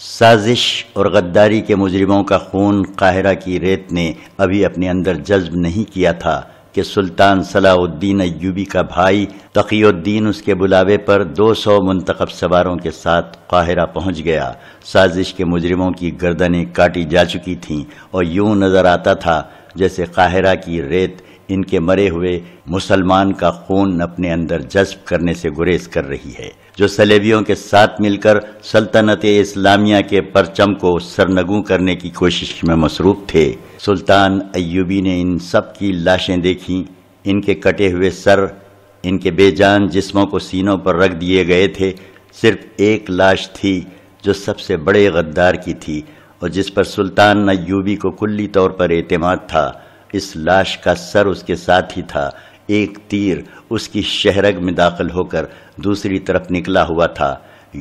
साजिश और गद्दारी के मुजरिमों का खून काहिरा की रेत ने अभी अपने अंदर जज्ब नहीं किया था कि सुल्तान सलाउद्दीन अयूबी का भाई तकीउद्दीन उसके बुलावे पर 200 मुंतखब सवारों के साथ काहिरा पहुंच गया साजिश के मुजरिमों की गर्दनें काटी जा चुकी थीं और यूं नज़र आता था जैसे काहिरा की रेत इनके मरे हुए मुसलमान का खून अपने अंदर जज्ब करने से गुरेज कर रही है जो सलेबियों के साथ मिलकर सल्तनत इस्लामिया के परचम को सरनगू करने की कोशिश में मसरूफ थे सुल्तान अयूबी ने इन सब की लाशें देखी इनके कटे हुए सर इनके बेजान जिस्मों को सीनों पर रख दिए गए थे सिर्फ एक लाश थी जो सबसे बड़े गद्दार की थी और जिस पर सुल्तान अयूबी को कुल्ली तौर पर एतमाद था इस लाश का सर उसके साथ ही था एक तीर उसकी शहरग में दाखिल होकर दूसरी तरफ निकला हुआ था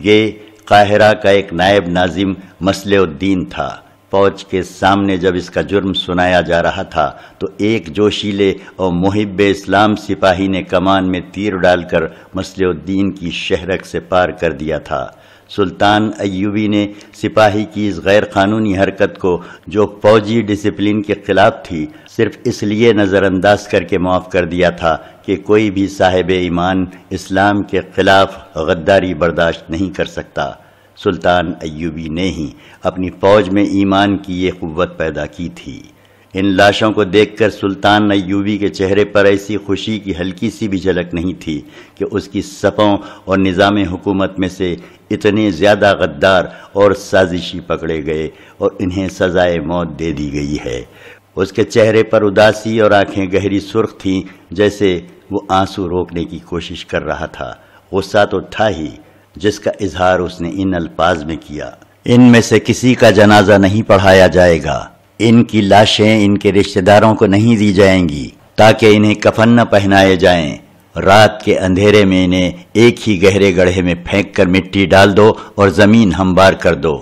ये काहिरा का एक नायब नाजिम मसलउद्दीन था फौज के सामने जब इसका जुर्म सुनाया जा रहा था तो एक जोशीले और मुहिब इस्लाम सिपाही ने कमान में तीर डालकर मसलउद्दीन की शहरक से पार कर दिया था सुल्तान अयूबी ने सिपाही की इस गैर कानूनी हरकत को जो फौजी डिसिप्लिन के खिलाफ थी सिर्फ इसलिए नज़रअंदाज करके माफ़ कर दिया था कि कोई भी साहिब ईमान इस्लाम के खिलाफ गद्दारी बर्दाश्त नहीं कर सकता सुल्तान अयूबी ने ही अपनी फ़ौज में ईमान की ये क़वत पैदा की थी इन लाशों को देखकर सुल्तान नयूबी के चेहरे पर ऐसी खुशी की हल्की सी भी झलक नहीं थी कि उसकी सपों और निज़ाम हुकूमत में से इतने ज़्यादा गद्दार और साजिशी पकड़े गए और इन्हें सज़ाए मौत दे दी गई है उसके चेहरे पर उदासी और आंखें गहरी सुर्ख थीं जैसे वो आंसू रोकने की कोशिश कर रहा था गुस्सा तो था ही जिसका इजहार उसने इन अल्फाज में किया इनमें से किसी का जनाजा नहीं पढ़ाया जाएगा इनकी लाशें इनके रिश्तेदारों को नहीं दी जाएंगी ताकि इन्हें कफन न पहनाए जाएं रात के अंधेरे में इन्हें एक ही गहरे गढ़े में फेंक कर मिट्टी डाल दो और ज़मीन हमबार कर दो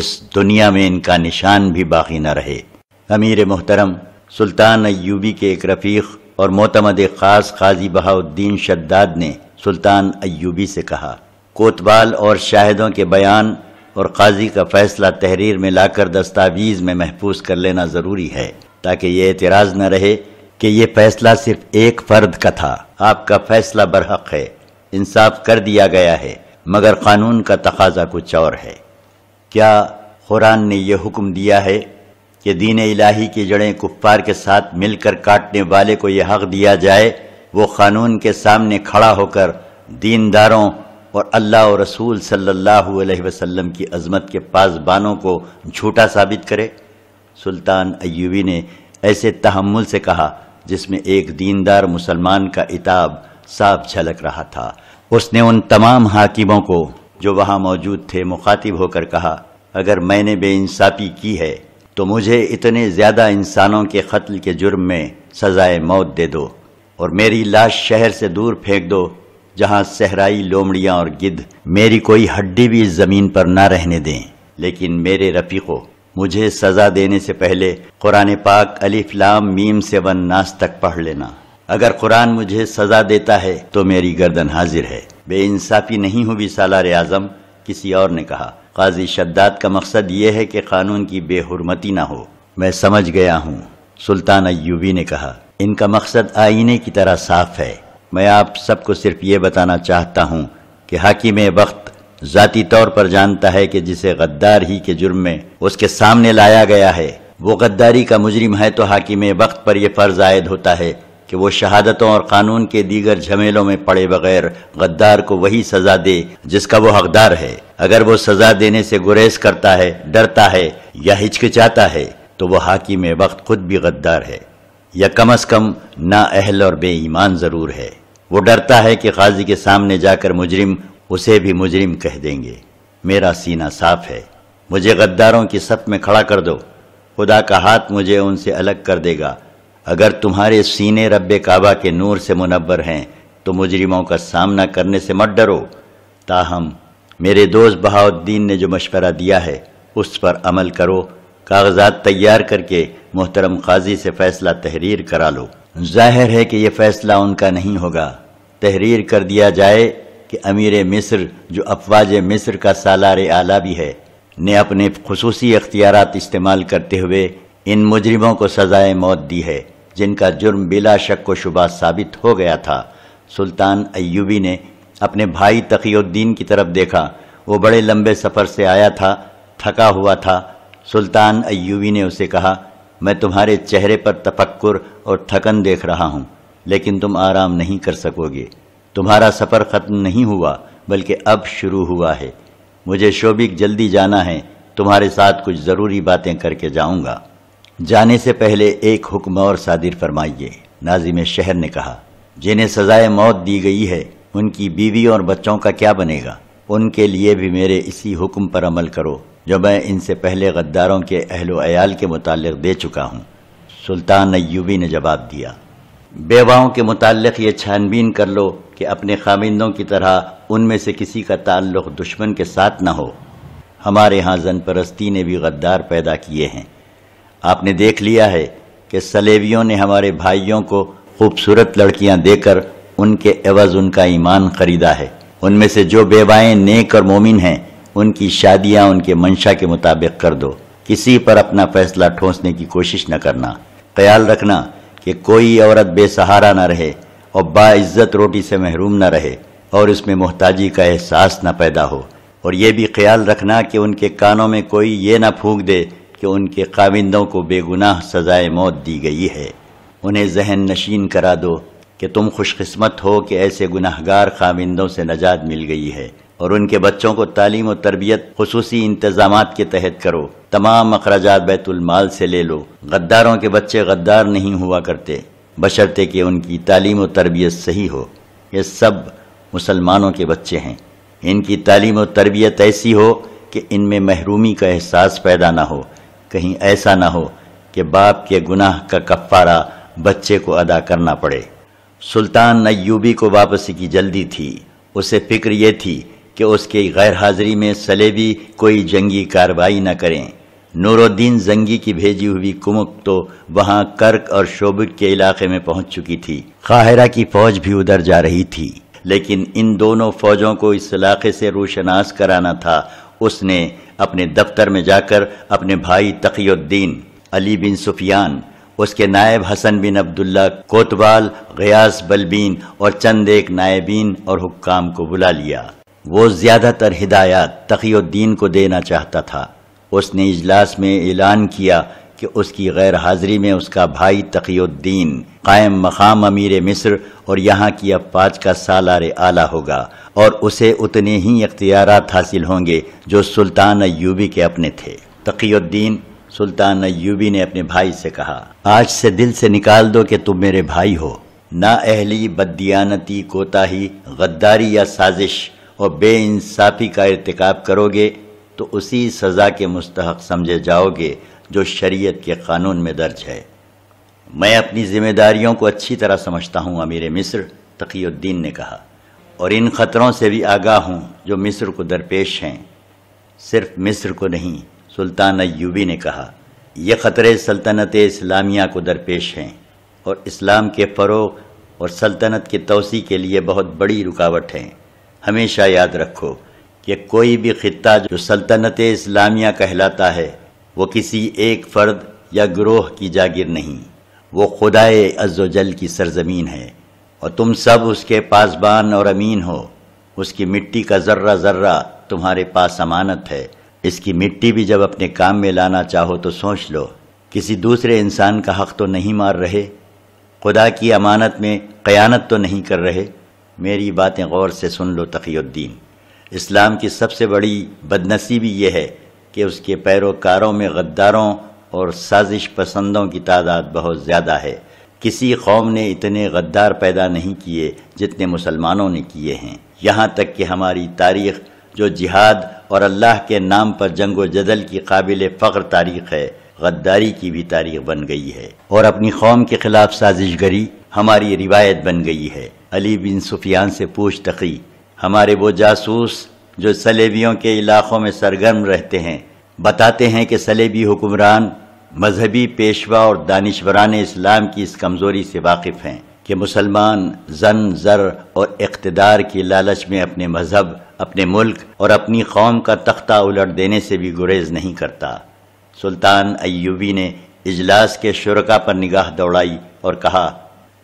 इस दुनिया में इनका निशान भी बाकी न रहे अमीर मोहतरम सुल्तान अयूबी के एक रफ़ीक और मोतमद ख़ास खाजी बहाउद्दीन शद्दाद ने सुल्तान अयूबी से कहा कोतवाल और शाहिदों के बयान और काजी का फैसला तहरीर में लाकर दस्तावीज़ में महफूज कर लेना ज़रूरी है ताकि ये एतराज़ न रहे कि यह फैसला सिर्फ एक फ़र्द का था आपका फैसला बरहक है इंसाफ कर दिया गया है मगर कानून का तकाजा कुछ और है क्या कुरान ने यह हुक्म दिया है कि दीन इलाही की जड़ें कुफ्फार के साथ मिलकर काटने वाले को यह हक दिया जाए वो कानून के सामने खड़ा होकर दीनदारों और अल्लाह और रसूल सल्लल्लाहु अलैहि वसल्लम की अजमत के पासबानों को झूठा साबित करे सुल्तान अयूबी ने ऐसे तहमुल से कहा जिसमें एक दीनदार मुसलमान का इताब साफ झलक रहा था उसने उन तमाम हाकिमों को जो वहाँ मौजूद थे मुखातिब होकर कहा अगर मैंने बेइंसाफ़ी की है तो मुझे इतने ज़्यादा इंसानों के कत्ल के जुर्म में सज़ाए मौत दे दो और मेरी लाश शहर से दूर फेंक दो जहाँ सहराई लोमड़ियाँ और गिद्ध मेरी कोई हड्डी भी इस ज़मीन पर न रहने दें लेकिन मेरे रफ़ीको मुझे सज़ा देने से पहले कुरान पाक अलीफ़लाम मीम से वन नाश तक पढ़ लेना अगर कुरान मुझे सज़ा देता है तो मेरी गर्दन हाजिर है बेइंसाफ़ी नहीं हुई सालार आज़म किसी और ने कहा काजी शद्दात का मकसद ये है कि कानून की बेहरमती ना हो मैं समझ गया हूँ सुल्तान अयूबी ने कहा इनका मकसद आईने की तरह साफ है मैं आप सबको सिर्फ ये बताना चाहता हूँ कि हाकिम वक्त ज़ाती तौर पर जानता है कि जिसे गद्दार ही के जुर्म में उसके सामने लाया गया है वो गद्दारी का मुजरिम है तो हाकिम वक्त पर यह फ़र्ज़ आयद होता है कि वो शहादतों और कानून के दीगर झमेलों में पड़े बगैर गद्दार को वही सजा दे जिसका वो हकदार है अगर वो सजा देने से गुरेज करता है डरता है या हिचकिचाता है तो वह हाकिम वक्त खुद भी गद्दार है या कम अज कम नाअहल और बेईमान ज़रूर है वो डरता है कि खाजी के सामने जाकर मुजरिम उसे भी मुजरिम कह देंगे मेरा सीना साफ है मुझे गद्दारों की सफ में खड़ा कर दो खुदा का हाथ मुझे उनसे अलग कर देगा अगर तुम्हारे सीने रब काबा के नूर से मुनवर हैं तो मुजरिमों का सामना करने से मत डरो ताहम मेरे दोस्त बहाउद्दीन ने जो मशवरा दिया है उस पर अमल करो कागजात तैयार करके मोहतरम काजी से फैसला तहरीर करा लो जाहिर है कि यह फैसला उनका नहीं होगा तहरीर कर दिया जाए कि अमीर मिस्र जो अफवाज मिस्र का सालार आला भी है ने अपने खसूसी अख्तियार इस्तेमाल करते हुए इन मुजरिमों को सजाए मौत दी है जिनका जुर्म बिला शक व शुबा साबित हो गया था सुल्तान अयूबी ने अपने भाई तकीउद्दीन की तरफ देखा वो बड़े लंबे सफ़र से आया था थका हुआ था सुल्तान अयूबी ने उसे कहा मैं तुम्हारे चेहरे पर तफक्कुर और थकन देख रहा हूँ लेकिन तुम आराम नहीं कर सकोगे तुम्हारा सफ़र ख़त्म नहीं हुआ बल्कि अब शुरू हुआ है मुझे शोबिक जल्दी जाना है तुम्हारे साथ कुछ ज़रूरी बातें करके जाऊंगा जाने से पहले एक हुक्म और सादिर फरमाइए नाजिम शहर ने कहा जिन्हें सज़ाए मौत दी गई है उनकी बीवी और बच्चों का क्या बनेगा उनके लिए भी मेरे इसी हुक्म पर अमल करो जो मैं इनसे पहले गद्दारों के अहलो अयाल के मुतालिक दे चुका हूँ सुल्तान अयूबी ने जवाब दिया बेवाओं के मुतालिक ये छानबीन कर लो कि अपने खामिंदों की तरह उनमें से किसी का ताल्लुक दुश्मन के साथ न हो हमारे यहाँ जनपरस्ती ने भी गद्दार पैदा किए हैं आपने देख लिया है कि सलेवियों ने हमारे भाइयों को खूबसूरत लड़कियां देकर उनके एवज़ उनका ईमान खरीदा है उनमें से जो बेवाएं नेक और मोमिन हैं उनकी शादियां उनके मंशा के मुताबिक कर दो किसी पर अपना फैसला ठोसने की कोशिश न करना ख्याल रखना कि कोई औरत बेसहारा न रहे और बाइज्जत रोटी से महरूम न रहे और उसमें मोहताजी का एहसास न पैदा हो और ये भी ख्याल रखना कि उनके कानों में कोई ये ना फूंक दे कि उनके काविंदों को बेगुनाह सजाए मौत दी गई है उन्हें जहन नशीन करा दो कि तुम खुशकस्मत हो कि ऐसे गुनाहगार काविंदों से नजात मिल गई है और उनके बच्चों को तालीम और तरबियत खसूसी इंतजाम के तहत करो तमाम अखराजा बैतुलमाल से ले लो गद्दारों के बच्चे गद्दार नहीं हुआ करते बशर्ते कि उनकी तालीम और तरबियत सही हो ये सब मुसलमानों के बच्चे हैं इनकी तालीम और तरबियत ऐसी हो कि इनमें महरूमी का एहसास पैदा ना हो कहीं ऐसा ना हो कि बाप के गुनाह का कफ़ारा बच्चे को अदा करना पड़े सुल्तान नयूबी को वापसी की जल्दी थी उसे फिक्र ये थी कि उसके गैर हाजिरी में सलेबी कोई जंगी कार्रवाई न करें नूरुद्दीन जंगी की भेजी हुई कुमक तो वहाँ कर्क और शोबिक के इलाके में पहुँच चुकी थी काहिरा की फौज भी उधर जा रही थी लेकिन इन दोनों फौजों को इस इलाके से रोशनास कराना था उसने अपने दफ्तर में जाकर अपने भाई तकीुद्दीन अली बिन सुफियान उसके नायब हसन बिन अब्दुल्ला कोतवाल गयास बलबीन और चंद एक नायबीन और हुक्काम को बुला लिया वो ज़्यादातर हिदायत तकीुद्दीन को देना चाहता था उसने इजलास में ऐलान किया कि उसकी गैर हाज़िरी में उसका भाई तकीुद्दीन कायम मकाम अमीर मिस्र और यहाँ की अफवाज का सालार आला होगा और उसे उतने ही इख्तियार हासिल होंगे जो सुल्तान अयूबी के अपने थे तकीुद्दीन सुल्तान अयूबी ने अपने भाई से कहा आज से दिल से निकाल दो कि तुम मेरे भाई हो ना अहली बददियानती कोताही गद्दारी या साजिश और इंसाफ़ी का इरतकब करोगे तो उसी सज़ा के मुस्तक समझे जाओगे जो शरीयत के कानून में दर्ज है मैं अपनी ज़िम्मेदारियों को अच्छी तरह समझता हूँ अमीर मिस्र तकीुद्दीन ने कहा और इन ख़तरों से भी आगाह हूँ जो मिस्र को दरपेश हैं सिर्फ मिस्र को नहीं सुल्तान अयूबी ने कहा ये ख़तरे सल्तनत इस्लामिया को दरपेश हैं और इस्लाम के फ़रोग और सल्तनत की तोसी के लिए बहुत बड़ी रुकावट हैं हमेशा याद रखो कि कोई भी खत्ता जो सल्तनत इस्लामिया कहलाता है वो किसी एक फ़र्द या ग्रोह की जागिर नहीं वो खुदाए अज्जल की सरजमीन है और तुम सब उसके पासबान और अमीन हो उसकी मिट्टी का ज़र्रा ज़र्रा तुम्हारे पास अमानत है इसकी मिट्टी भी जब अपने काम में लाना चाहो तो सोच लो किसी दूसरे इंसान का हक़ तो नहीं मार रहे खुदा की अमानत में क़यानत तो नहीं कर रहे मेरी बातें गौर से सुन लो तकीद्दीन इस्लाम की सबसे बड़ी बदनसीबी यह है कि उसके पैरोकारों में गद्दारों और साजिश पसंदों की तादाद बहुत ज़्यादा है किसी कौम ने इतने गद्दार पैदा नहीं किए जितने मुसलमानों ने किए हैं यहाँ तक कि हमारी तारीख जो जिहाद और अल्लाह के नाम पर जंग जदल की काबिल फ़ख्र तारीख है गद्दारी की भी तारीख बन गई है और अपनी कौम के खिलाफ साजिश गरी हमारी रिवायत बन गई है अली बिन सुफियान से पूछ तकी हमारे वो जासूस जो सलेबियों के इलाक़ों में सरगर्म रहते हैं बताते हैं कि सलेबी हुक्मरान मजहबी पेशवा और दानश्वरान इस्लाम की इस कमज़ोरी से वाकिफ़ हैं कि मुसलमान जन ज़र और इकतदार की लालच में अपने मज़हब अपने मुल्क और अपनी कौम का तख्ता उलट देने से भी गुरेज नहीं करता सुल्तान अयूबी ने इजलास के शुरा पर निगाह दौड़ाई और कहा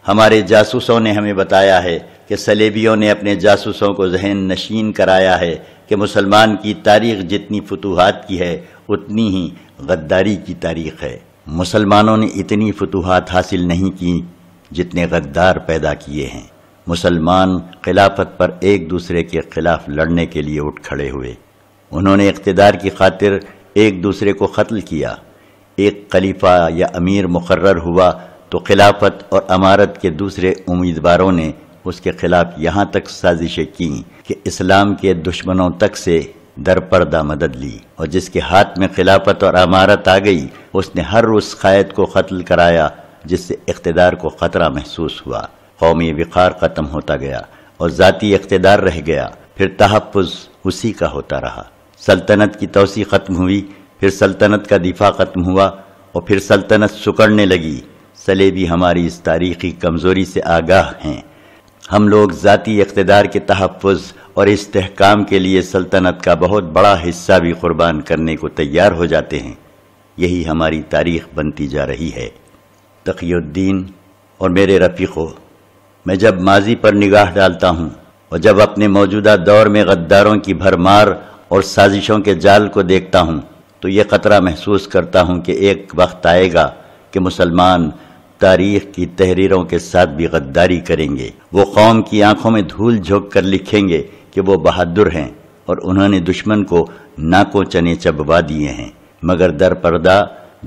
हमारे जासूसों ने हमें बताया है कि सलेबियों ने अपने जासूसों को जहन नशीन कराया है कि मुसलमान की तारीख जितनी फतूहत की है उतनी ही गद्दारी की तारीख है मुसलमानों ने इतनी फतूहत हासिल नहीं की जितने गद्दार पैदा किए हैं मुसलमान खिलाफत पर एक दूसरे के खिलाफ लड़ने के लिए उठ खड़े हुए उन्होंने इकतदार की खातिर एक दूसरे को कत्ल किया एक खलीफा या अमीर मुकर्र हुआ तो खिलाफत और अमारत के दूसरे उम्मीदवारों ने उसके खिलाफ यहाँ तक साजिशें की कि इस्लाम के दुश्मनों तक से दरपर्दा मदद ली और जिसके हाथ में खिलाफत और अमारत आ गई उसने हर उस कायद को कत्ल कराया जिससे इकतदार को ख़तरा महसूस हुआ कौमी विकार ख़त्म होता गया और ज़ाती इकतदार रह गया फिर तहफ़ उसी का होता रहा सल्तनत की तोसी ख़त्म हुई फिर सल्तनत का दिफा ख़त्म हुआ और फिर सल्तनत सुकड़ने लगी सलेबी हमारी इस तारीखी कमज़ोरी से आगाह हैं हम लोग ज़ाती इकतदार के तहफ़ और इसकाम के लिए सल्तनत का बहुत बड़ा हिस्सा भी कुर्बान करने को तैयार हो जाते हैं यही हमारी तारीख बनती जा रही है तकीुद्दीन और मेरे रफ़ीक़ों मैं जब माजी पर निगाह डालता हूँ और जब अपने मौजूदा दौर में गद्दारों की भरमार और साजिशों के जाल को देखता हूँ तो ये ख़तरा महसूस करता हूँ कि एक वक्त आएगा कि मुसलमान तारीख की तहरीरों के साथ भी गद्दारी करेंगे वो कौम की आंखों में धूल झोंक कर लिखेंगे कि वो बहादुर हैं और उन्होंने दुश्मन को नाकों चने चबवा दिए हैं मगर दर पर्दा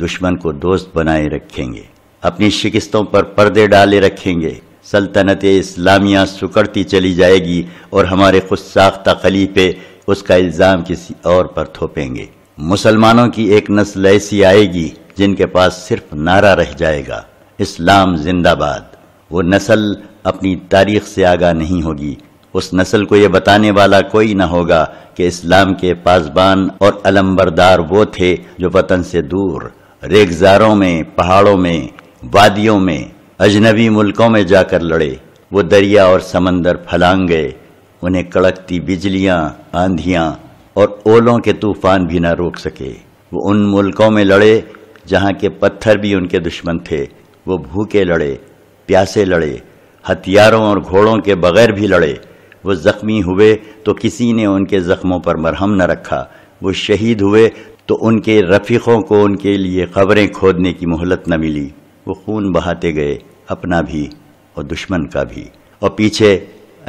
दुश्मन को दोस्त बनाए रखेंगे अपनी शिकस्तों पर पर्दे डाले रखेंगे सल्तनत इस्लामिया सुकड़ती चली जाएगी और हमारे खुद साख्ता खलीफे उसका इल्ज़ाम किसी और पर थोपेंगे मुसलमानों की एक नस्ल ऐसी आएगी जिनके पास सिर्फ नारा रह जाएगा इस्लाम जिंदाबाद वो नस्ल अपनी तारीख से आगा नहीं होगी उस नस्ल को ये बताने वाला कोई ना होगा कि इस्लाम के पासबान और अलम्बरदार वो थे जो वतन से दूर रेगजारों में पहाड़ों में वादियों में अजनबी मुल्कों में जाकर लड़े वो दरिया और समंदर फलांग गए उन्हें कड़कती बिजलियां आंधियां और ओलों के तूफान भी ना रोक सके वो उन मुल्कों में लड़े जहाँ के पत्थर भी उनके दुश्मन थे वो भूखे लड़े प्यासे लड़े हथियारों और घोड़ों के बगैर भी लड़े वो ज़ख्मी हुए तो किसी ने उनके ज़ख्मों पर मरहम न रखा वो शहीद हुए तो उनके रफ़ीक़ों को उनके लिए खबरें खोदने की मोहलत न मिली वो खून बहाते गए अपना भी और दुश्मन का भी और पीछे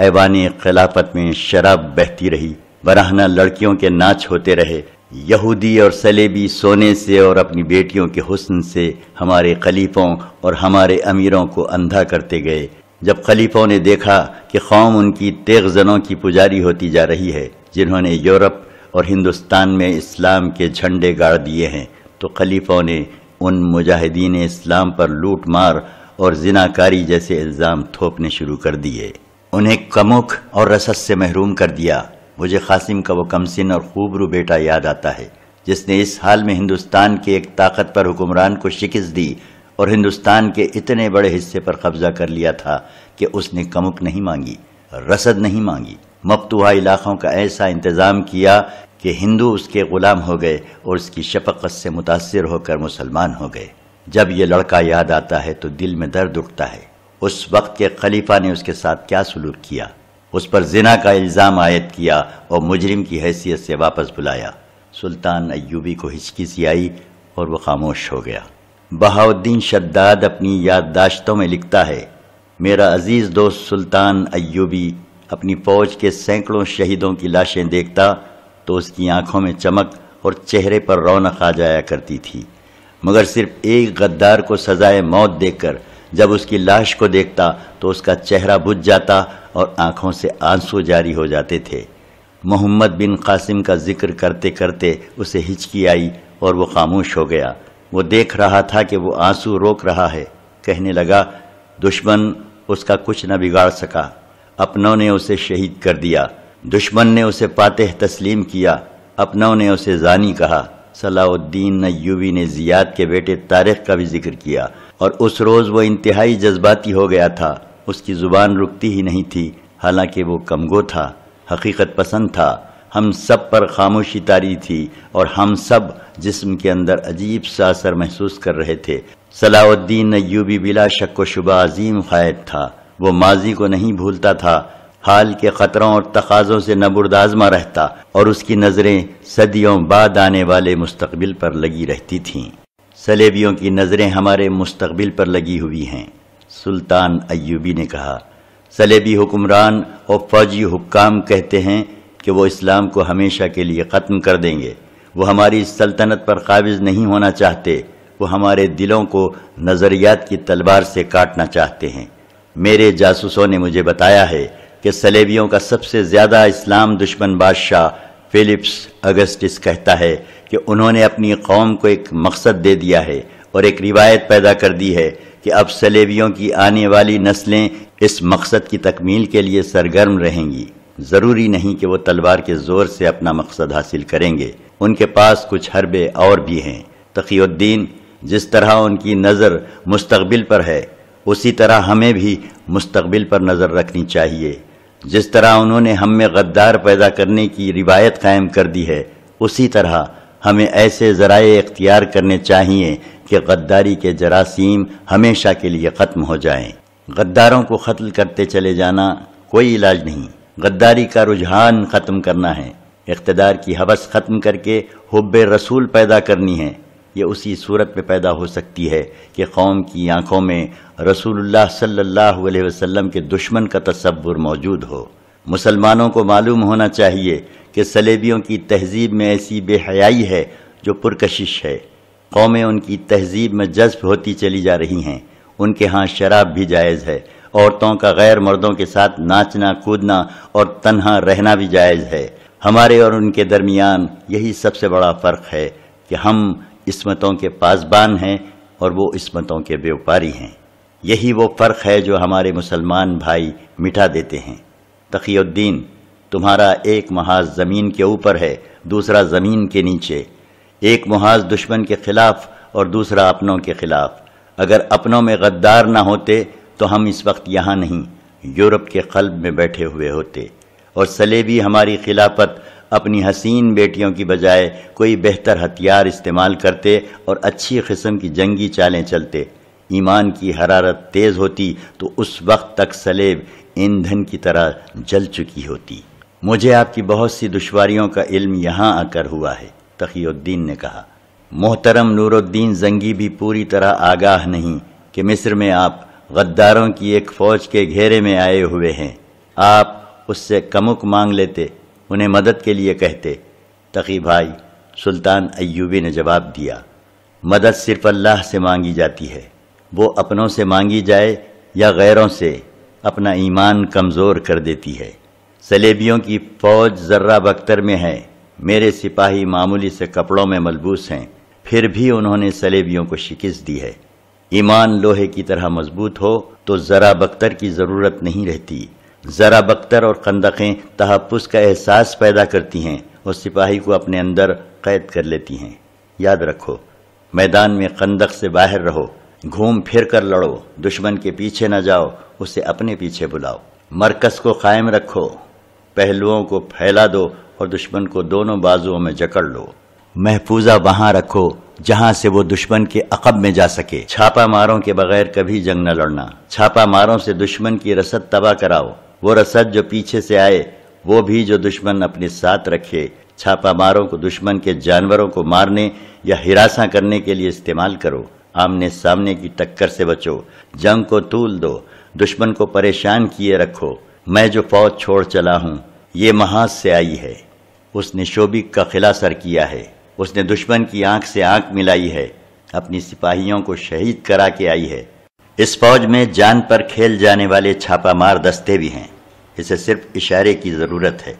ऐवानी खिलाफत में शराब बहती रही बराहना लड़कियों के नाच होते रहे यहूदी और सलेबी सोने से और अपनी बेटियों के हुसन से हमारे खलीफों और हमारे अमीरों को अंधा करते गए जब खलीफों ने देखा कि कौम उनकी तेगजनों की पुजारी होती जा रही है जिन्होंने यूरोप और हिंदुस्तान में इस्लाम के झंडे गाड़ दिए हैं तो खलीफों ने उन मुजाहिदीन इस्लाम पर लूट मार और जिनाकारी जैसे इल्ज़ाम थोपने शुरू कर दिए उन्हें कमुख और रसद से महरूम कर दिया मुझे कासिम का वो कमसिन और खूबरू बेटा याद आता है जिसने इस हाल में हिंदुस्तान के एक ताकत पर हुक्मरान को शिकस्त दी और हिंदुस्तान के इतने बड़े हिस्से पर कब्जा कर लिया था कि उसने कमुक नहीं मांगी रसद नहीं मांगी मकतूहा इलाक़ों का ऐसा इंतज़ाम किया कि हिंदू उसके ग़ुलाम हो गए और उसकी शफक़त से मुतासर होकर मुसलमान हो गए जब ये लड़का याद आता है तो दिल में दर्द उठता है उस वक्त के खलीफा ने उसके साथ क्या सलूक किया उस पर जिना का इल्ज़ाम आयद किया और मुजरिम की हैसियत से वापस बुलाया सुल्तान अयूबी को हिचकी सी आई और वह खामोश हो गया बहाउद्दीन शद्दाद अपनी याददाश्तों में लिखता है मेरा अज़ीज़ दोस्त सुल्तान अयूबी अपनी फ़ौज के सैकड़ों शहीदों की लाशें देखता तो उसकी आंखों में चमक और चेहरे पर रौनक आ जाया करती थी मगर सिर्फ एक गद्दार को सजाए मौत देकर जब उसकी लाश को देखता तो उसका चेहरा बुझ जाता और आंखों से आंसू जारी हो जाते थे मोहम्मद बिन कासिम का जिक्र करते करते उसे हिचकी आई और वो खामोश हो गया वो देख रहा था कि वो आंसू रोक रहा है कहने लगा दुश्मन उसका कुछ न बिगाड़ सका अपनों ने उसे शहीद कर दिया दुश्मन ने उसे पातह तस्लीम किया अपनों ने उसे जानी कहा सलाउद्दीन नयूबी ने जियाद के बेटे तारिक का भी जिक्र किया और उस रोज़ वो इंतहाई जज्बाती हो गया था उसकी ज़ुबान रुकती ही नहीं थी हालांकि वो कमगो था हकीकत पसंद था हम सब पर खामोशी तारी थी और हम सब जिस्म के अंदर अजीब सा असर महसूस कर रहे थे सलाउद्दीन यूबी बिला शक व शुबा अजीम क़ायद था वो माजी को नहीं भूलता था हाल के ख़तरों और तकाज़ों से नबुरदाजमा रहता और उसकी नज़रें सदियों बाद आने वाले मुस्तबिल पर लगी रहती थीं सलेबियों की नज़रें हमारे मुस्तबिल पर लगी हुई हैं सुल्तान अयूबी ने कहा सलेबी हुक्मरान और फौजी हुक्म कहते हैं कि वो इस्लाम को हमेशा के लिए ख़त्म कर देंगे वो हमारी सल्तनत पर काबिज नहीं होना चाहते वो हमारे दिलों को नज़रियात की तलवार से काटना चाहते हैं मेरे जासूसों ने मुझे बताया है कि सलेबियों का सबसे ज़्यादा इस्लाम दुश्मन बादशाह फिलिप्स अगस्टिस कहता है कि उन्होंने अपनी कौम को एक मकसद दे दिया है और एक रिवायत पैदा कर दी है कि अब सलेबियों की आने वाली नस्लें इस मकसद की तकमील के लिए सरगर्म रहेंगी ज़रूरी नहीं कि वो तलवार के ज़ोर से अपना मकसद हासिल करेंगे उनके पास कुछ हरबे और भी हैं तकीउद्दीन जिस तरह उनकी नज़र मुस्तबिल पर है उसी तरह हमें भी मुस्तबिल पर नज़र रखनी चाहिए जिस तरह उन्होंने हम में गद्दार पैदा करने की रिवायत कायम कर दी है उसी तरह हमें ऐसे ज़राए इख्तियार करने चाहिए कि गद्दारी के जरासीम हमेशा के लिए ख़त्म हो जाएं। गद्दारों को कत्ल करते चले जाना कोई इलाज नहीं गद्दारी का रुझान ख़त्म करना है इकतदार की हवस ख़त्म करके हब रसूल पैदा करनी है ये उसी सूरत में पैदा हो सकती है कि कौम की आंखों में रसूलुल्लाह सल्लल्लाहु अलैहि वसल्लम के दुश्मन का तस्वुर मौजूद हो मुसलमानों को मालूम होना चाहिए कि सलेबियों की तहजीब में ऐसी बेहयाई है जो पुरकशिश है कौमें उनकी तहजीब में जज्ब होती चली जा रही हैं उनके यहाँ शराब भी जायज़ है औरतों का गैर मर्दों के साथ नाचना कूदना और तन्हा रहना भी जायज़ है हमारे और उनके दरमियान यही सबसे बड़ा फ़र्क है कि हम इसमतों के पासबान हैं और वो इसमतों के व्यापारी हैं यही वो फ़र्क है जो हमारे मुसलमान भाई मिटा देते हैं तखीउद्दीन तुम्हारा एक महाज ज़मीन के ऊपर है दूसरा ज़मीन के नीचे एक महाज दुश्मन के ख़िलाफ़ और दूसरा अपनों के ख़िलाफ़ अगर अपनों में गद्दार ना होते तो हम इस वक्त यहाँ नहीं यूरोप के कल्ब में बैठे हुए होते और सलेबी हमारी खिलाफत अपनी हसीन बेटियों की बजाय कोई बेहतर हथियार इस्तेमाल करते और अच्छी किस्म की जंगी चालें चलते ईमान की हरारत तेज़ होती तो उस वक्त तक सलेब ईंधन की तरह जल चुकी होती मुझे आपकी बहुत सी दुश्वारियों का इल्म यहाँ आकर हुआ है तखीउद्दीन ने कहा मोहतरम नूरुद्दीन जंगी भी पूरी तरह आगाह नहीं कि मिस्र में आप गद्दारों की एक फ़ौज के घेरे में आए हुए हैं आप उससे कमुक मांग लेते उन्हें मदद के लिए कहते तकी भाई सुल्तान अयूबी ने जवाब दिया मदद सिर्फ अल्लाह से मांगी जाती है वो अपनों से मांगी जाए या गैरों से अपना ईमान कमज़ोर कर देती है सलेबियों की फ़ौज जर्रा बख्तर में है मेरे सिपाही मामूली से कपड़ों में मलबूस हैं फिर भी उन्होंने सलेबियों को शिकस्त दी है ईमान लोहे की तरह मजबूत हो तो ज़रा बख्तर की ज़रूरत नहीं रहती ज़रा बख्तर और खंदकें तहफ़ का एहसास पैदा करती हैं और सिपाही को अपने अंदर कैद कर लेती हैं याद रखो मैदान में खंदक से बाहर रहो घूम फिर कर लड़ो दुश्मन के पीछे न जाओ उसे अपने पीछे बुलाओ मरकज़ को कायम रखो पहलुओं को फैला दो और दुश्मन को दोनों बाजुओं में जकड़ लो महफूजा वहां रखो जहां से वो दुश्मन के अकब में जा सके छापा मारों के बगैर कभी जंग न लड़ना छापा मारों से दुश्मन की रसद तबाह कराओ वो रसद जो पीछे से आए वो भी जो दुश्मन अपने साथ रखे छापामारों को दुश्मन के जानवरों को मारने या हिरासा करने के लिए इस्तेमाल करो आमने सामने की टक्कर से बचो जंग को तूल दो दुश्मन को परेशान किए रखो मैं जो फौज छोड़ चला हूँ ये महाज से आई है उसने शोभिक का खिला सर किया है उसने दुश्मन की आंख से आंख मिलाई है अपनी सिपाहियों को शहीद करा के आई है इस फौज में जान पर खेल जाने वाले छापामार दस्ते भी हैं इसे सिर्फ इशारे की ज़रूरत है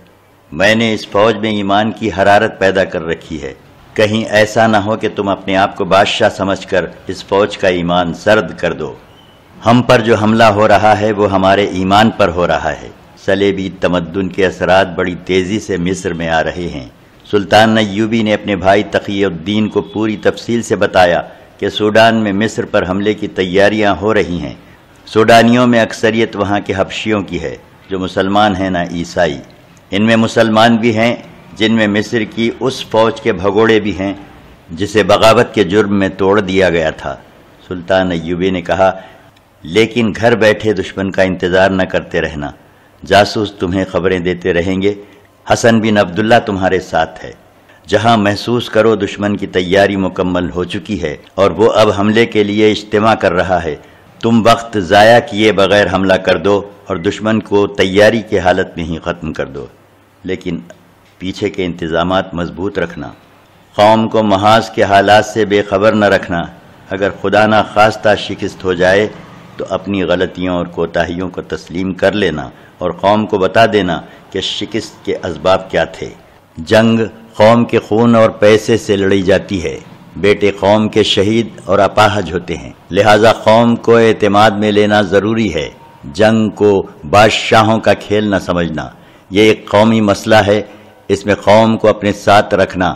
मैंने इस फौज में ईमान की हरारत पैदा कर रखी है कहीं ऐसा ना हो कि तुम अपने आप को बादशाह समझकर इस फौज का ईमान सर्द कर दो हम पर जो हमला हो रहा है वो हमारे ईमान पर हो रहा है सलेबी तमद्दन के असरात बड़ी तेज़ी से मिस्र में आ रहे हैं सुल्तान नयूबी ने अपने भाई तकीउद्दीन को पूरी तफसील से बताया कि सूडान में मिस्र पर हमले की तैयारियां हो रही हैं सूडानियों में अक्सरियत वहां के हबशियों की है जो मुसलमान हैं ना ईसाई इनमें मुसलमान भी हैं जिनमें मिस्र की उस फौज के भगोड़े भी हैं जिसे बगावत के जुर्म में तोड़ दिया गया था सुल्तान अयूबी ने कहा लेकिन घर बैठे दुश्मन का इंतज़ार न करते रहना जासूस तुम्हें खबरें देते रहेंगे हसन बिन अब्दुल्ला तुम्हारे साथ है जहां महसूस करो दुश्मन की तैयारी मुकम्मल हो चुकी है और वो अब हमले के लिए इज्तम कर रहा है तुम वक्त ज़ाया किए बगैर हमला कर दो और दुश्मन को तैयारी की हालत में ही ख़त्म कर दो लेकिन पीछे के इंतज़ाम मजबूत रखना कौम को महाज के हालात से बेखबर न रखना अगर खुदा ना खास्ता शिकस्त हो जाए तो अपनी गलतियों और कोताहीियों को तस्लीम कर लेना और कौम को बता देना कि शिकस्त के इसबाब क्या थे जंग कौम के खून और पैसे से लड़ी जाती है बेटे कौम के शहीद और अपाहज होते हैं लिहाजा कौम को एतमाद में लेना ज़रूरी है जंग को बादशाहों का खेल न समझना ये एक कौमी मसला है इसमें कौम को अपने साथ रखना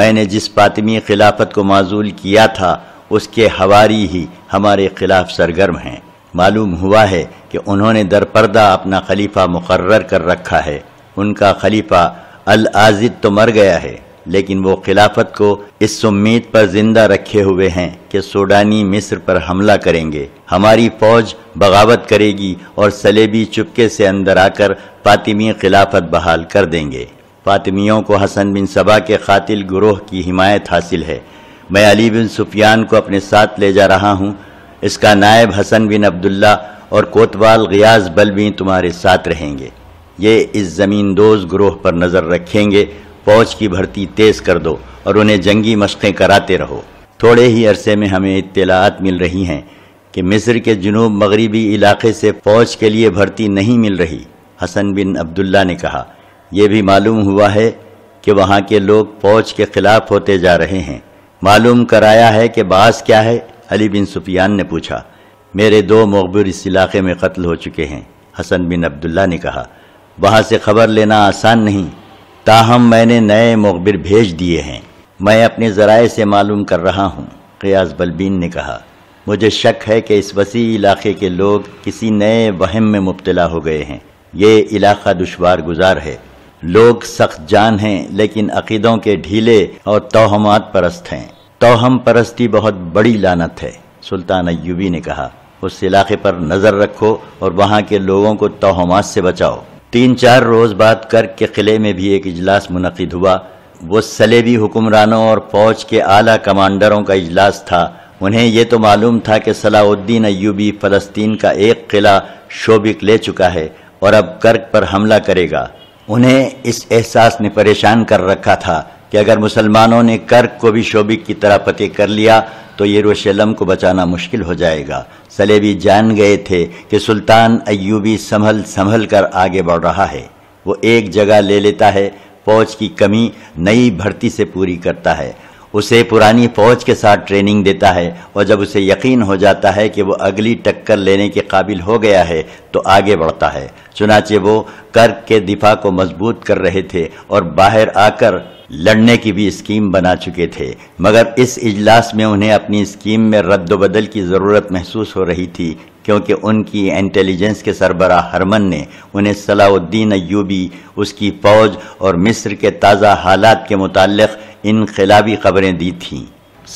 मैंने जिस पातमी खिलाफत को माजूल किया था उसके हवारी ही हमारे खिलाफ सरगर्म हैं मालूम हुआ है कि उन्होंने दरपर्दा अपना खलीफा मुकर्र कर रखा है उनका खलीफा अल आजिद तो मर गया है लेकिन वो खिलाफत को इस उम्मीद पर जिंदा रखे हुए हैं कि सोडानी मिस्र पर हमला करेंगे हमारी फौज बगावत करेगी और सलेबी चुपके से अंदर आकर फातिमी खिलाफत बहाल कर देंगे फातिमियों को हसन बिन सबा के कातिल ग्रोह की हिमायत हासिल है मैं अली बिन सुफियान को अपने साथ ले जा रहा हूँ इसका नायब हसन बिन अब्दुल्ला और कोतवाल गयास बल भी तुम्हारे साथ रहेंगे ये इस ज़मींदोज ग्रोह पर नज़र रखेंगे फौज की भर्ती तेज़ कर दो और उन्हें जंगी मशक़ें कराते रहो थोड़े ही अरसे में हमें इतलात मिल रही हैं कि मिस्र के जनूब मगरबी इलाके से फ़ौज के लिए भर्ती नहीं मिल रही हसन बिन अब्दुल्ला ने कहा यह भी मालूम हुआ है कि वहाँ के लोग फौज के ख़िलाफ़ होते जा रहे हैं मालूम कराया है कि बास क्या है अली बिन सुफियान ने पूछा मेरे दो मकबूर इस इलाके में कत्ल हो चुके हैं हसन बिन अब्दुल्ला ने कहा वहाँ से खबर लेना आसान नहीं ताहम मैंने नए मकबिर भेज दिए हैं मैं अपने ज़राए से मालूम कर रहा हूँ क़यास बलबीन ने कहा मुझे शक है कि इस वसी इलाके के लोग किसी नए वहम में मुब्तला हो गए हैं ये इलाका दुशवार गुजार है लोग सख्त जान हैं लेकिन अकीदों के ढीले और तोहमात परस्त हैं तोहम परस्ती बहुत बड़ी लानत है सुल्तान अयूबी ने कहा उस इलाके पर नज़र रखो और वहाँ के लोगों को तोहमात से बचाओ तीन चार रोज़ बाद कर्क के किले में भी एक इजलास मुनद हुआ वो सलेबी हुक्मरानों और फौज के आला कमांडरों का इजलास था उन्हें यह तो मालूम था कि सलाउद्दीन अयूबी फ़लस्तीन का एक किला शोबिक ले चुका है और अब कर्क पर हमला करेगा उन्हें इस एहसास ने परेशान कर रखा था कि अगर मुसलमानों ने कर्क को भी शोबिक की तरह पते कर लिया तो यरूशलेम को बचाना मुश्किल हो जाएगा सलेबी जान गए थे कि सुल्तान अयूबी संभल संभल कर आगे बढ़ रहा है वो एक जगह ले लेता है फौज की कमी नई भर्ती से पूरी करता है उसे पुरानी फौज के साथ ट्रेनिंग देता है और जब उसे यकीन हो जाता है कि वो अगली टक्कर लेने के काबिल हो गया है तो आगे बढ़ता है चुनाचे वो कर्क के दिफा को मजबूत कर रहे थे और बाहर आकर लड़ने की भी स्कीम बना चुके थे मगर इस इजलास में उन्हें अपनी स्कीम में रद्द बदल की ज़रूरत महसूस हो रही थी क्योंकि उनकी इंटेलिजेंस के सरबरा हरमन ने उन्हें सलाउद्दीन अयूबी उसकी फ़ौज और मिस्र के ताज़ा हालात के मुतालिक़ इनकलाबी खबरें दी थीं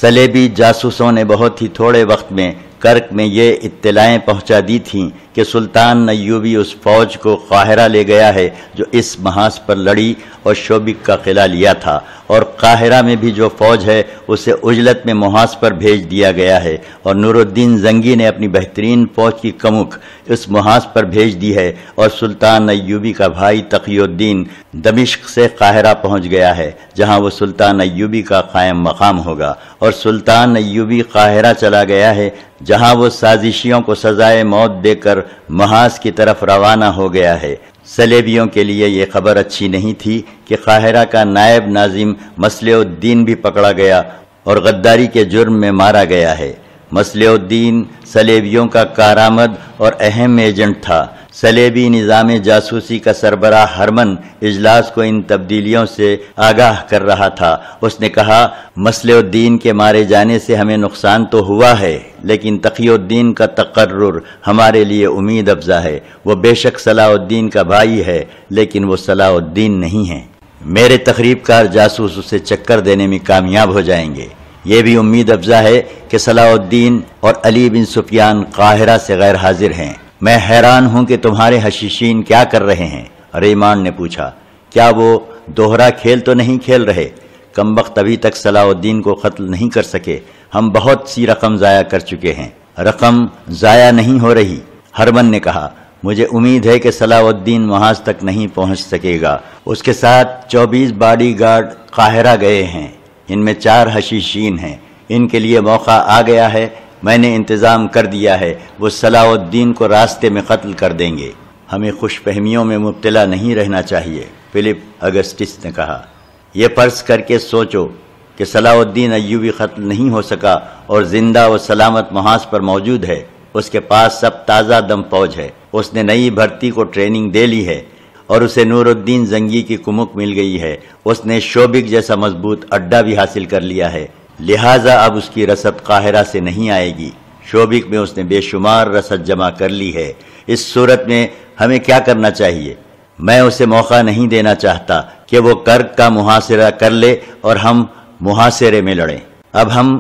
सलेबी जासूसों ने बहुत ही थोड़े वक्त में कर्क में ये इत्तलाएं पहुंचा दी थीं कि सुल्तान नयूबी उस फौज को काहिरा ले गया है जो इस महास पर लड़ी और शोबिक का किला लिया था और काहिरा में भी जो फौज है उसे उजलत में मुहास पर भेज दिया गया है और नूरुद्दीन जंगी ने अपनी बेहतरीन फौज की कमुक इस मुहास पर भेज दी है और सुल्तान अयूबी का भाई तकियुद्दीन दमिश्क से काहिरा पहुंच गया है जहां वो सुल्तान अयूबी का कायम मकाम होगा और सुल्तान अयूबी काहिरा चला गया है जहां वो साजिशियों को सजाए मौत देकर महाज की तरफ रवाना हो गया है सलेबियों के लिए ये खबर अच्छी नहीं थी कि काहिरा का नायब नाजिम मसलेउद्दीन भी पकड़ा गया और गद्दारी के जुर्म में मारा गया है मसलेउद्दीन सलेबियों का कारामद और अहम एजेंट था सलेबी निज़ाम जासूसी का सरबरा हरमन इजलास को इन तब्दीलियों से आगाह कर रहा था उसने कहा मसलुद्दीन के मारे जाने से हमें नुकसान तो हुआ है लेकिन तकीुद्दीन का तकर्र हमारे लिए उम्मीद अफजा है वो बेशक सलाउद्दीन का भाई है लेकिन वो सलाउद्दीन नहीं है मेरे तकरीबकार जासूस उसे चक्कर देने में कामयाब हो जाएंगे ये भी उम्मीद अफजा है कि सलाउद्दीन और अली बिन सुफियान काहिरा से गैर हाजिर हैं मैं हैरान हूं कि तुम्हारे हशीशीन क्या कर रहे हैं रेमान ने पूछा क्या वो दोहरा खेल तो नहीं खेल रहे वक्त अभी तक सलाउद्दीन को कत्ल नहीं कर सके हम बहुत सी रकम ज़ाया कर चुके हैं रकम ज़ाया नहीं हो रही हरमन ने कहा मुझे उम्मीद है कि सलाउद्दीन महाज तक नहीं पहुंच सकेगा उसके साथ 24 बॉडीगार्ड काहिरा गए हैं इनमें चार हशीशीन हैं इनके लिए मौका आ गया है मैंने इंतज़ाम कर दिया है वो सलाउद्दीन को रास्ते में कत्ल कर देंगे हमें खुश फहमियों में मुबतला नहीं रहना चाहिए फिलिप अगस्टिस ने कहा यह फ़र्ज करके सोचो कि सलाउद्दीन अयूबी कत्ल नहीं हो सका और ज़िंदा व सलामत महाज पर मौजूद है उसके पास सब ताज़ा दम फौज है उसने नई भर्ती को ट्रेनिंग दे ली है और उसे नूरुद्दीन जंगी की कुमुक मिल गई है उसने शोबिक जैसा मजबूत अड्डा भी हासिल कर लिया है लिहाजा अब उसकी रसद काहिरा से नहीं आएगी शोबिक में उसने बेशुमार रसद जमा कर ली है इस सूरत में हमें क्या करना चाहिए मैं उसे मौका नहीं देना चाहता कि वो कर्क का मुहासरा कर ले और हम मुहासरे में लड़ें अब हम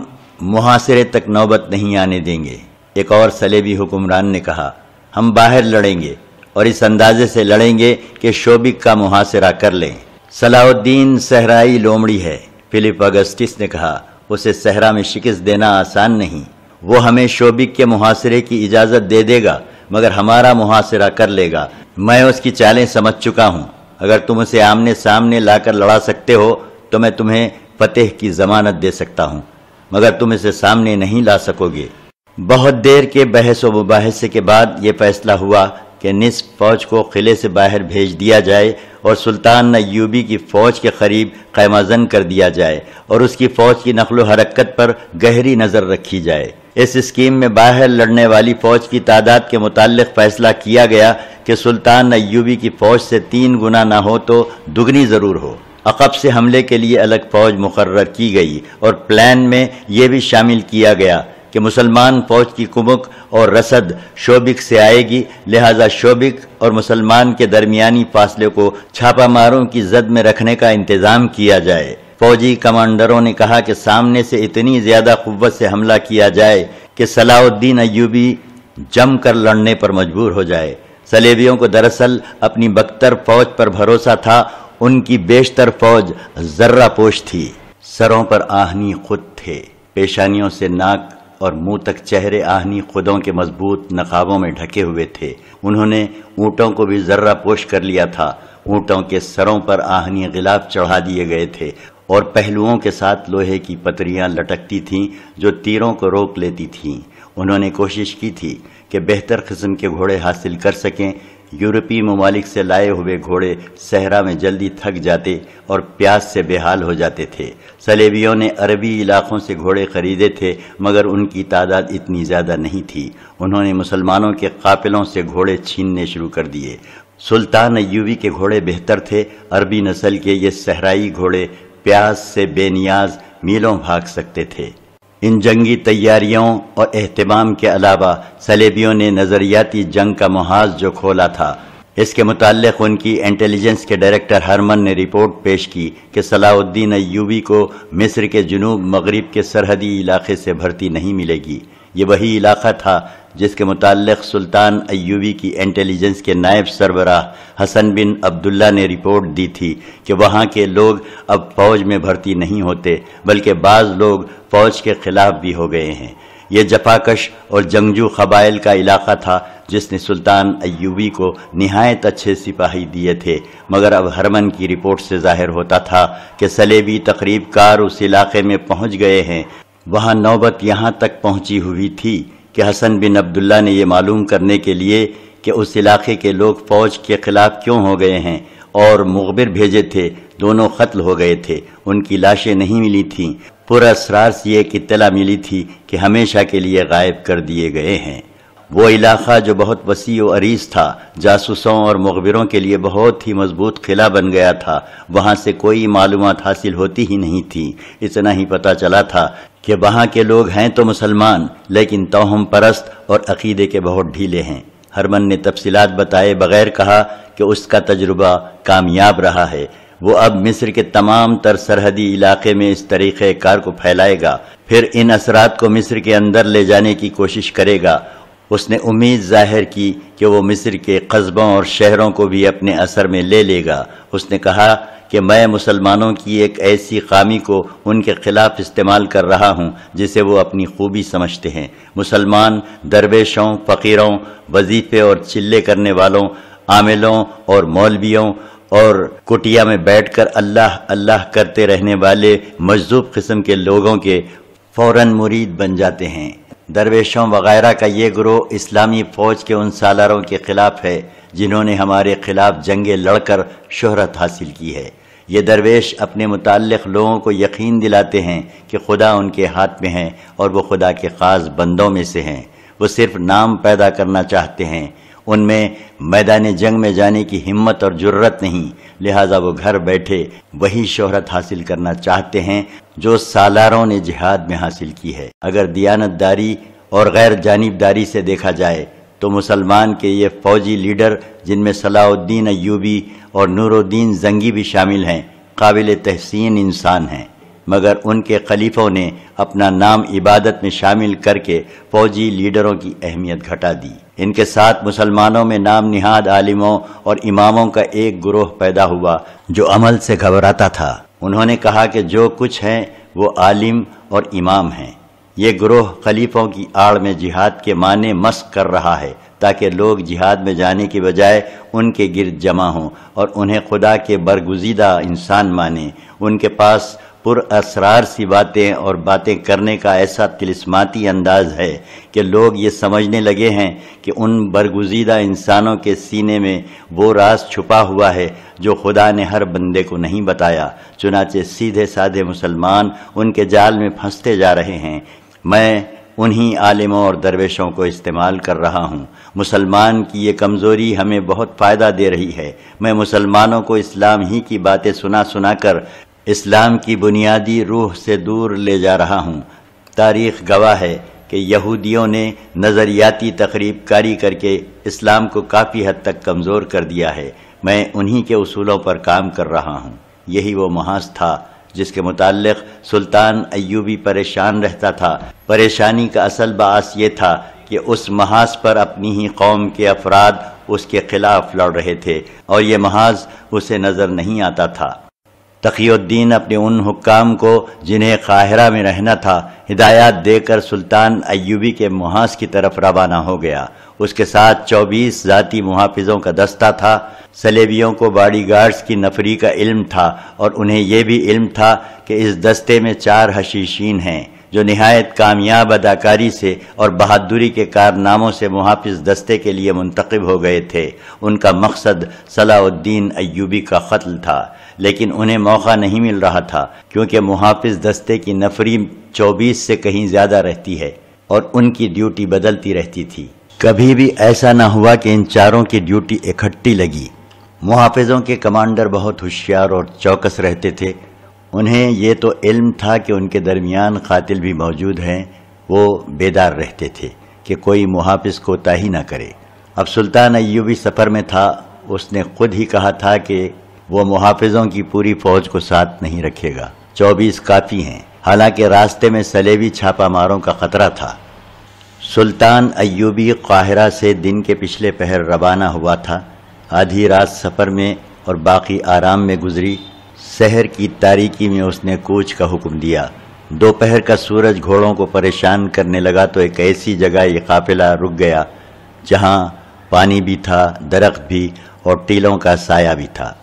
मुहासरे तक नौबत नहीं आने देंगे एक और सलेबी हुक्मरान ने कहा हम बाहर लड़ेंगे और इस अंदाजे से लड़ेंगे कि शोबिक का मुहासरा कर लें सलाउद्दीन सहराई लोमड़ी है फिलिप अगस्टिस ने कहा उसे सहरा में शिकस्त देना आसान नहीं वो हमें शोबिक के मुहासरे की इजाज़त दे देगा मगर हमारा मुहासरा कर लेगा मैं उसकी चालें समझ चुका हूँ अगर तुम उसे आमने सामने लाकर लड़ा सकते हो तो मैं तुम्हें फतेह की जमानत दे सकता हूँ मगर तुम इसे सामने नहीं ला सकोगे बहुत देर के बहस व मुबहसे के बाद ये फैसला हुआ कि निस फौज को किले से बाहर भेज दिया जाए और सुल्तान नयूबी की फ़ौज के करीब कैमाजन कर दिया जाए और उसकी फ़ौज की नकल हरकत पर गहरी नज़र रखी जाए इस स्कीम में बाहर लड़ने वाली फ़ौज की तादाद के मुतालिक फ़ैसला किया गया कि सुल्तान नयूबी की फ़ौज से तीन गुना ना हो तो दुगनी ज़रूर हो अकब से हमले के लिए अलग फ़ौज मुकर की गई और प्लान में यह भी शामिल किया गया कि मुसलमान फौज की कुमक और रसद शोबिक से आएगी लिहाजा शोबिक और मुसलमान के दरमियानी फासले को छापामारों की जद में रखने का इंतज़ाम किया जाए फौजी कमांडरों ने कहा कि सामने से इतनी ज़्यादा कुत से हमला किया जाए कि सलाउद्दीन अयूबी जम कर लड़ने पर मजबूर हो जाए सलेबियों को दरअसल अपनी बख्तर फौज पर भरोसा था उनकी बेशतर फौज जर्रा पोश थी सरों पर आहनी खुद थे पेशानियों से नाक और मुंह तक चेहरे आहनी खुदों के मजबूत नकाबों में ढके हुए थे उन्होंने ऊँटों को भी जर्रा पोश कर लिया था ऊँटों के सरों पर आहनी गिलाफ चढ़ा दिए गए थे और पहलुओं के साथ लोहे की पतरियां लटकती थीं जो तीरों को रोक लेती थीं उन्होंने कोशिश की थी कि बेहतर किस्म के घोड़े हासिल कर सकें यूरोपीय ममालिक से लाए हुए घोड़े सहरा में जल्दी थक जाते और प्यास से बेहाल हो जाते थे सलेबियों ने अरबी इलाकों से घोड़े खरीदे थे मगर उनकी तादाद इतनी ज़्यादा नहीं थी उन्होंने मुसलमानों के काफिलों से घोड़े छीनने शुरू कर दिए सुल्तान अयूबी के घोड़े बेहतर थे अरबी नस्ल के ये सहराई घोड़े प्यास से बेनियाज मीलों भाग सकते थे इन जंगी तैयारियों और अहतमाम के अलावा सलेबियों ने नज़रियाती जंग का महाज जो खोला था इसके मुतालिक उनकी इंटेलिजेंस के डायरेक्टर हरमन ने रिपोर्ट पेश की कि सलाउद्दीन अयूबी को मिस्र के जुनूब मगरब के सरहदी इलाके से भर्ती नहीं मिलेगी ये वही इलाका था जिसके मुतक सुल्तान अयूबी की इंटेलिजेंस के नायब सरबराह हसन बिन अब्दुल्ला ने रिपोर्ट दी थी कि वहाँ के लोग अब फ़ौज में भर्ती नहीं होते बल्कि बाज़ लोग फ़ौज के ख़िलाफ़ भी हो गए हैं ये जफाकश और जंगजू कबाइल का इलाका था जिसने सुल्तान अयूबी को नहायत अच्छे सिपाही दिए थे मगर अब हरमन की रिपोर्ट से जाहिर होता था कि सलेबी तकरीब कार उस इलाके में पहुंच गए हैं वहाँ नौबत यहाँ तक पहुँची हुई थी कि हसन बिन अब्दुल्ला ने यह मालूम करने के लिए कि उस इलाके के लोग फ़ौज के ख़िलाफ़ क्यों हो गए हैं और मुखबिर भेजे थे दोनों कत्ल हो गए थे उनकी लाशें नहीं मिली थीं पुरसरार से एक इतला मिली थी कि हमेशा के लिए गायब कर दिए गए हैं वो इलाका जो बहुत वसी व अरीज था जासूसों और मुखबिरों के लिए बहुत ही मजबूत किला बन गया था वहाँ से कोई मालूम हासिल होती ही नहीं थी इतना ही पता चला था कि वहाँ के लोग हैं तो मुसलमान लेकिन तोहम परस्त और अकीदे के बहुत ढीले हैं हरमन ने तफसीत बताए बगैर कहा कि उसका तजुर्बा कामयाब रहा है वो अब मिस्र के तमाम तर सरहदी इलाके में इस तरीक़ार को फैलाएगा फिर इन असरात को मिस्र के अंदर ले जाने की कोशिश करेगा उसने उम्मीद जाहिर की कि वो मिस्र के कस्बों और शहरों को भी अपने असर में ले लेगा उसने कहा कि मैं मुसलमानों की एक ऐसी खामी को उनके खिलाफ इस्तेमाल कर रहा हूं जिसे वो अपनी खूबी समझते हैं मुसलमान दरवेशों फ़कीरों वजीफ़े और चिल्ले करने वालों आमिलों और मौलवियों और कुटिया में बैठकर अल्लाह अल्लाह करते रहने वाले मजदूब किस्म के लोगों के फौरन मुरीद बन जाते हैं दरवेशों वगैरह का ये ग्रोह इस्लामी फ़ौज के उन सालारों के ख़िलाफ़ है जिन्होंने हमारे ख़िलाफ़ जंगे लड़कर शहरत हासिल की है ये दरवेश अपने मुतक़ लोगों को यकीन दिलाते हैं कि खुदा उनके हाथ में है और वो खुदा के ख़ास बंदों में से हैं वो सिर्फ नाम पैदा करना चाहते हैं उनमें मैदान जंग में जाने की हिम्मत और जरूरत नहीं लिहाजा वो घर बैठे वही शोहरत हासिल करना चाहते हैं जो सालारों ने जिहाद में हासिल की है अगर दियानतदारी और गैर जानबदारी से देखा जाए तो मुसलमान के ये फौजी लीडर जिनमें सलाउद्दीन अयूबी और नूरुद्दीन जंगी भी शामिल हैं काबिल तहसीन इंसान हैं मगर उनके खलीफों ने अपना नाम इबादत में शामिल करके फौजी लीडरों की अहमियत घटा दी इनके साथ मुसलमानों में नाम निहाद आलिमों और इमामों का एक ग्रोह पैदा हुआ जो अमल से घबराता था उन्होंने कहा कि जो कुछ हैं वो आलिम और इमाम हैं ये ग्रोह खलीफों की आड़ में जिहाद के माने मस्क कर रहा है ताकि लोग जिहाद में जाने के बजाय उनके गिरद जमा हों और उन्हें खुदा के बरगुजीदा इंसान माने उनके पास पुरअसरार सी बातें और बातें करने का ऐसा तिलिस्माती अंदाज है कि लोग ये समझने लगे हैं कि उन बरगुजीदा इंसानों के सीने में वो राज छुपा हुआ है जो खुदा ने हर बंदे को नहीं बताया चुनाचे सीधे साधे मुसलमान उनके जाल में फंसते जा रहे हैं मैं उन्हीं आलिमों और दरवेशों को इस्तेमाल कर रहा हूँ मुसलमान की ये कमज़ोरी हमें बहुत फ़ायदा दे रही है मैं मुसलमानों को इस्लाम ही की बातें सुना सुना कर इस्लाम की बुनियादी रूह से दूर ले जा रहा हूँ तारीख गवाह है कि यहूदियों ने नज़रियाती तकरीब कारी करके इस्लाम को काफ़ी हद तक कमज़ोर कर दिया है मैं उन्हीं के असूलों पर काम कर रहा हूँ यही वो महाज था जिसके मुतालिक सुल्तान अयूबी परेशान रहता था परेशानी का असल बास ये था कि उस महाज पर अपनी ही कौम के अफराद उसके ख़िलाफ़ लड़ रहे थे और ये महाज उसे नज़र नहीं आता था तकीुद्दीन अपने उन हुक्काम को जिन्हें काहरा में रहना था हिदायत देकर सुल्तान अयूबी के मुहास की तरफ रवाना हो गया उसके साथ चौबीस ज़ाती मुहाफिजों का दस्ता था सलेबियों को बाडी गार्ड्स की नफरी का इल्म था और उन्हें यह भी इल्म था कि इस दस्ते में चार हशीशीन हैं जो नहायत कामयाब अदाकारी से और बहादुरी के कारनामों से मुहाफ़ दस्ते के लिए मुंतखब हो गए थे उनका मकसद सलाउद्दीन अयूबी का कत्ल था लेकिन उन्हें मौका नहीं मिल रहा था क्योंकि मुहाफ़ दस्ते की नफरी चौबीस से कहीं ज़्यादा रहती है और उनकी ड्यूटी बदलती रहती थी कभी भी ऐसा ना हुआ कि इन चारों की ड्यूटी इकट्ठी लगी मुहाफ़ों के कमांडर बहुत होशियार और चौकस रहते थे उन्हें ये तो इल्म था कि उनके दरमियान कतिल भी मौजूद हैं वो बेदार रहते थे कि कोई मुहाफ़ कोताही ना करे अब सुल्तान अयूबी सफ़र में था उसने खुद ही कहा था कि वो मुहाफिजों की पूरी फौज को साथ नहीं रखेगा चौबीस काफ़ी हैं हालांकि रास्ते में सलेबी छापामारों का खतरा था सुल्तान अयूबी काहिरा से दिन के पिछले पहर रवाना हुआ था आधी रात सफ़र में और बाकी आराम में गुजरी शहर की तारीकी में उसने कूच का हुक्म दिया दोपहर का सूरज घोड़ों को परेशान करने लगा तो एक ऐसी जगह ये काफिला रुक गया जहाँ पानी भी था दरख्त भी और टीलों का साया भी था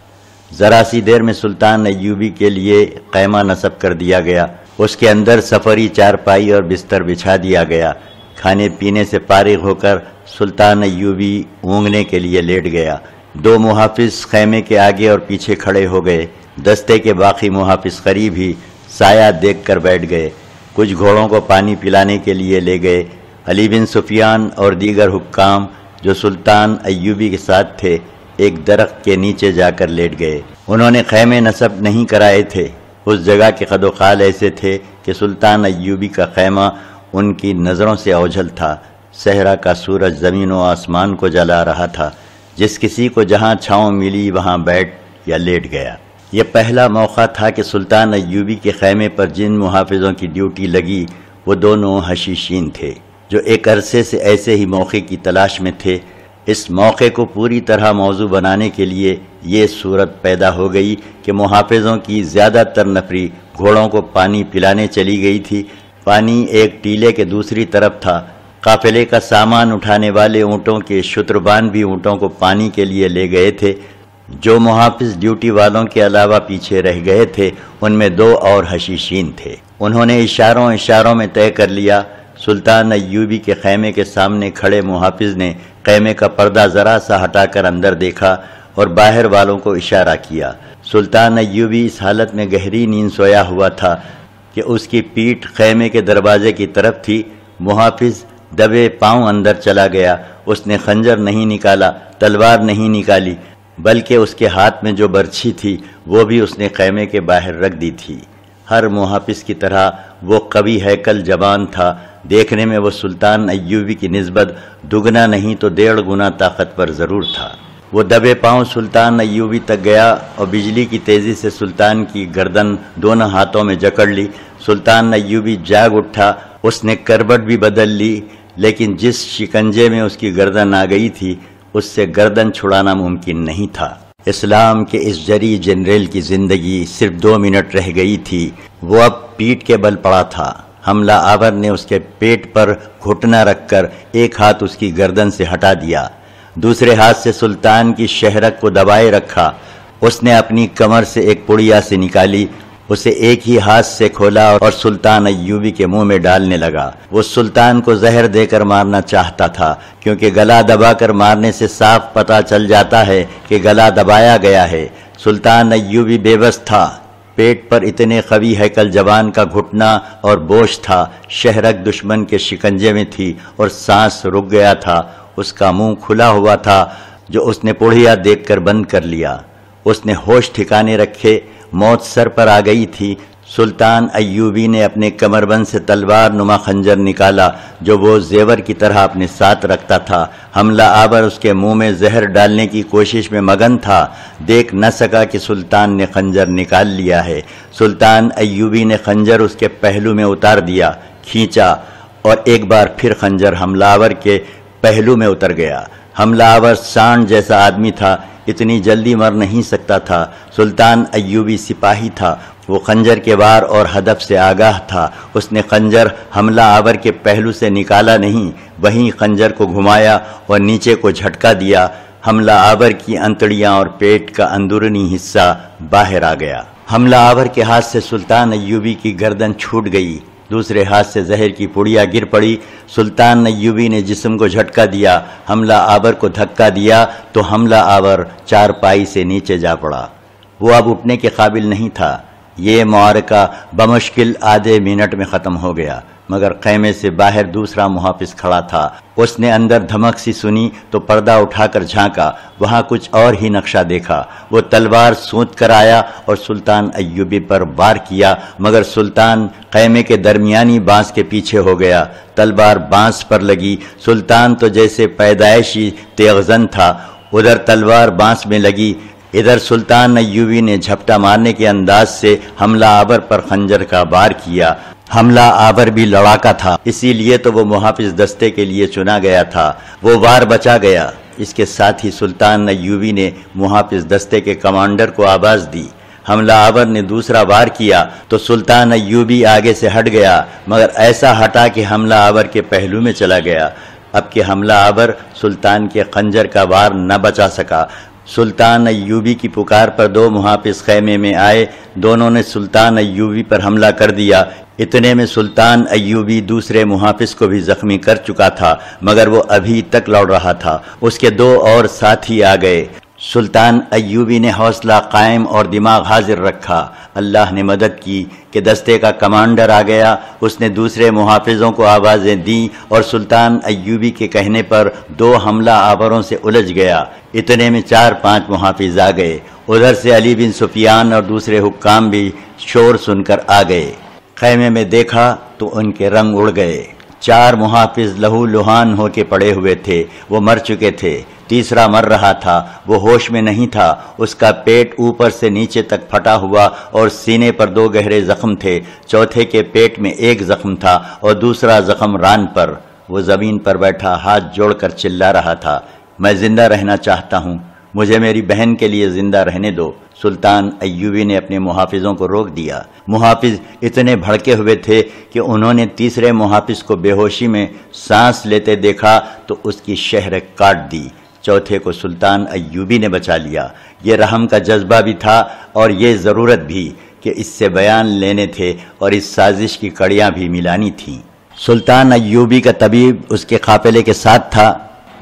ज़रा सी देर में सुल्तान अयूबी के लिए कैमा नसब कर दिया गया उसके अंदर सफरी चारपाई और बिस्तर बिछा दिया गया खाने पीने से पारिग होकर सुल्तान अयूबी ऊँगने के लिए लेट गया दो मुहाफिज खैमे के आगे और पीछे खड़े हो गए दस्ते के बाकी मुहाफिज करीब ही साया देख कर बैठ गए कुछ घोड़ों को पानी पिलाने के लिए ले गए अली बिन सुफियान और दीगर हुक्काम जो सुल्तान अयूबी के साथ थे एक दरख्त के नीचे जाकर लेट गए उन्होंने खैमे नसब नहीं कराए थे उस जगह के खदोखाल ऐसे थे कि सुल्तान अयूबी का खैमा उनकी नज़रों से ओझल था सहरा का सूरज ज़मीन व आसमान को जला रहा था जिस किसी को जहाँ छाँव मिली वहाँ बैठ या लेट गया यह पहला मौका था कि सुल्तान अयूबी के खैमे पर जिन मुहाफ़ों की ड्यूटी लगी वो दोनों हशीशीन थे जो एक अरसे से ऐसे ही मौके की तलाश में थे इस मौके को पूरी तरह मौजू बनाने के लिए ये सूरत पैदा हो गई कि मुहाफ़ों की ज़्यादातर नफरी घोड़ों को पानी पिलाने चली गई थी पानी एक टीले के दूसरी तरफ था काफिले का सामान उठाने वाले ऊँटों के शुत्रबान भी ऊँटों को पानी के लिए ले गए थे जो मुहाफ़ ड्यूटी वालों के अलावा पीछे रह गए थे उनमें दो और हशीशीन थे उन्होंने इशारों इशारों में तय कर लिया सुल्तान अयूबी के खैमे के सामने खड़े मुहाफिज ने खैमे का पर्दा ज़रा सा हटाकर अंदर देखा और बाहर वालों को इशारा किया सुल्तान अयूबी इस हालत में गहरी नींद सोया हुआ था कि उसकी पीठ खैमे के दरवाजे की तरफ थी मुहाफिज दबे पांव अंदर चला गया उसने खंजर नहीं निकाला तलवार नहीं निकाली बल्कि उसके हाथ में जो बर्छी थी वो भी उसने खैमे के बाहर रख दी थी हर मुहाफिज की तरह वो कवि हैकल जवान था देखने में वो सुल्तान अयूबी की नस्बत दुगना नहीं तो डेढ़ गुना ताकत पर ज़रूर था वो दबे पांव सुल्तान अयूबी तक गया और बिजली की तेज़ी से सुल्तान की गर्दन दोनों हाथों में जकड़ ली सुल्तान अयूबी जाग उठा उसने करबट भी बदल ली लेकिन जिस शिकंजे में उसकी गर्दन आ गई थी उससे गर्दन छुड़ाना मुमकिन नहीं था इस्लाम के इस जरी जनरल की ज़िंदगी सिर्फ दो मिनट रह गई थी वो अब पीठ के बल पड़ा था हमला आवर ने उसके पेट पर घुटना रखकर एक हाथ उसकी गर्दन से हटा दिया दूसरे हाथ से सुल्तान की शहरक को दबाए रखा उसने अपनी कमर से एक पुड़िया से निकाली उसे एक ही हाथ से खोला और सुल्तान अयूबी के मुंह में डालने लगा वो सुल्तान को जहर देकर मारना चाहता था क्योंकि गला दबाकर मारने से साफ पता चल जाता है कि गला दबाया गया है सुल्तान अयूबी बेबस था पेट पर इतने कवि हैकल जवान का घुटना और बोझ था शहरक दुश्मन के शिकंजे में थी और सांस रुक गया था उसका मुंह खुला हुआ था जो उसने पुढ़िया देखकर बंद कर लिया उसने होश ठिकाने रखे मौत सर पर आ गई थी सुल्तान अयूबी ने अपने कमरबंद से तलवार नुमा खंजर निकाला जो वो जेवर की तरह अपने साथ रखता था हमला आवर उसके मुंह में जहर डालने की कोशिश में मगन था देख न सका कि सुल्तान ने खंजर निकाल लिया है सुल्तान अयूबी ने खंजर उसके पहलू में उतार दिया खींचा और एक बार फिर खंजर हमलावर के पहलू में उतर गया हमलावर सांड जैसा आदमी था इतनी जल्दी मर नहीं सकता था सुल्तान अयूबी सिपाही था वो खंजर के वार और हदफ से आगाह था उसने खंजर हमला आवर के पहलू से निकाला नहीं वहीं खंजर को घुमाया और नीचे को झटका दिया हमला आवर की अंतड़ियां और पेट का अंदरूनी हिस्सा बाहर आ गया हमला आवर के हाथ से सुल्तान अयूबी की गर्दन छूट गई दूसरे हाथ से जहर की पुड़िया गिर पड़ी सुल्तान नयूबी ने जिस्म को झटका दिया हमला आवर को धक्का दिया तो हमला आवर चार पाई से नीचे जा पड़ा वो अब उठने के काबिल नहीं था ये मारका बमश्किल आधे मिनट में ख़त्म हो गया मगर खैमे से बाहर दूसरा मुहाफिज खड़ा था उसने अंदर धमक सी सुनी तो पर्दा उठाकर झांका वहाँ कुछ और ही नक्शा देखा वो तलवार सूत कर आया और सुल्तान अयूबी पर वार किया मगर सुल्तान खैमे के दरमियानी बांस के पीछे हो गया तलवार बांस पर लगी सुल्तान तो जैसे पैदाइशी तेगजन था उधर तलवार बांस में लगी इधर सुल्तान अयूबी ने झपटा मारने के अंदाज से हमला आवर पर खंजर का वार किया हमला आवर भी लड़ाका था इसीलिए तो वो मुहाफिज दस्ते के लिए चुना गया था वो वार बचा गया इसके साथ ही सुल्तान अयूबी ने मुहाफिज दस्ते के कमांडर को आवाज़ दी हमला आवर ने दूसरा वार किया तो सुल्तान अयूबी आगे से हट गया मगर ऐसा हटा कि हमला आवर के पहलू में चला गया अब के हमला आवर सुल्तान के खंजर का वार न बचा सका सुल्तान अयूबी की पुकार पर दो मुहाफिज खैमे में आए दोनों ने सुल्तान अयूबी पर हमला कर दिया इतने में सुल्तान अयूबी दूसरे मुहाफिज को भी जख्मी कर चुका था मगर वो अभी तक लौट रहा था उसके दो और साथी आ गए सुल्तान अयूबी ने हौसला कायम और दिमाग हाजिर रखा अल्लाह ने मदद की कि दस्ते का कमांडर आ गया उसने दूसरे मुहाफिजों को आवाज़ें दी और सुल्तान अयूबी के कहने पर दो हमला आवरों से उलझ गया इतने में चार पांच मुहाफिज आ गए उधर से अली बिन सुफियान और दूसरे हुक्काम भी शोर सुनकर आ गए खैमे में देखा तो उनके रंग उड़ गए चार मुहाफिज लहू लुहान होके पड़े हुए थे वो मर चुके थे तीसरा मर रहा था वो होश में नहीं था उसका पेट ऊपर से नीचे तक फटा हुआ और सीने पर दो गहरे जख्म थे चौथे के पेट में एक जख्म था और दूसरा जख्म रान पर वो ज़मीन पर बैठा हाथ जोड़कर चिल्ला रहा था मैं ज़िंदा रहना चाहता हूँ मुझे मेरी बहन के लिए ज़िंदा रहने दो सुल्तान अयूबी ने अपने मुहाफिजों को रोक दिया मुहाफिज इतने भड़के हुए थे कि उन्होंने तीसरे मुहाफिज को बेहोशी में सांस लेते देखा तो उसकी शहर काट दी चौथे को सुल्तान अयूबी ने बचा लिया ये रहम का जज्बा भी था और ये ज़रूरत भी कि इससे बयान लेने थे और इस साजिश की कड़ियाँ भी मिलानी थीं सुल्तान अयूबी का तबीब उसके काफिले के साथ था